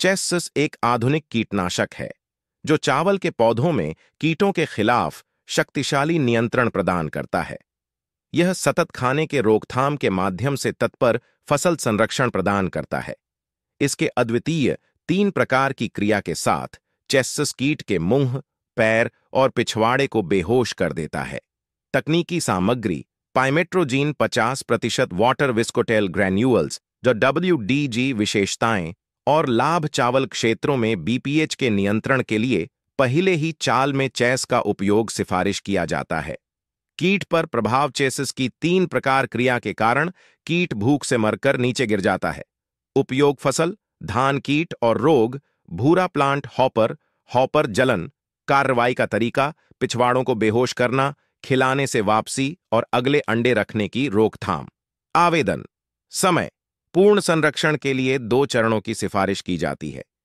chess एक आधुनिक कीटनाशक है जो चावल के पौधों में कीटों के खिलाफ शक्तिशाली नियंत्रण प्रदान करता है यह सतत खाने के रोकथाम के माध्यम से तत्पर फसल संरक्षण प्रदान करता है इसके अद्वितीय तीन प्रकार की क्रिया के साथ चेस्सिस कीट के मुंह पैर और पिछवाड़े को बेहोश कर देता है तकनीकी सामग्री पाइमेट्रोजीन 50 प्रतिशत वाटर विस्कोटेल ग्रेन्यूअल्स जो डब्ल्यू विशेषताएं और लाभ चावल क्षेत्रों में बीपीएच के नियंत्रण के लिए पहले ही चाल में चेस का उपयोग सिफारिश किया जाता है कीट पर प्रभाव चेसिस की तीन प्रकार क्रिया के कारण कीट भूख से मरकर नीचे गिर जाता है उपयोग फसल धान कीट और रोग भूरा प्लांट हॉपर हॉपर जलन कार्रवाई का तरीका पिछवाड़ों को बेहोश करना खिलाने से वापसी और अगले अंडे रखने की रोकथाम आवेदन समय पूर्ण संरक्षण के लिए दो चरणों की सिफारिश की जाती है